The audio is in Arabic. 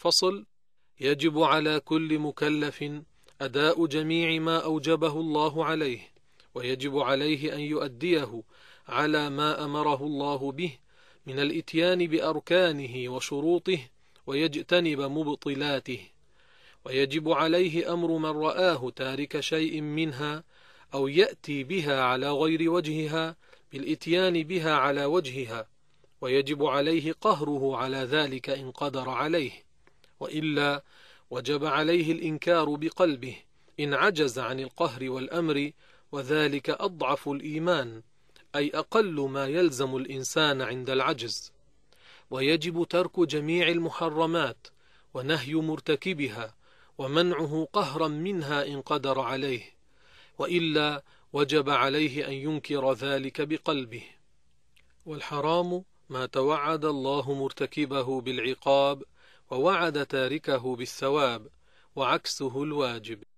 فصل يجب على كل مكلف أداء جميع ما أوجبه الله عليه ويجب عليه أن يؤديه على ما أمره الله به من الإتيان بأركانه وشروطه ويجتنب مبطلاته ويجب عليه أمر من رآه تارك شيء منها أو يأتي بها على غير وجهها بالإتيان بها على وجهها ويجب عليه قهره على ذلك إن قدر عليه وإلا وجب عليه الإنكار بقلبه إن عجز عن القهر والأمر وذلك أضعف الإيمان أي أقل ما يلزم الإنسان عند العجز ويجب ترك جميع المحرمات ونهي مرتكبها ومنعه قهرا منها إن قدر عليه وإلا وجب عليه أن ينكر ذلك بقلبه والحرام ما توعد الله مرتكبه بالعقاب ووعد تاركه بالثواب وعكسه الواجب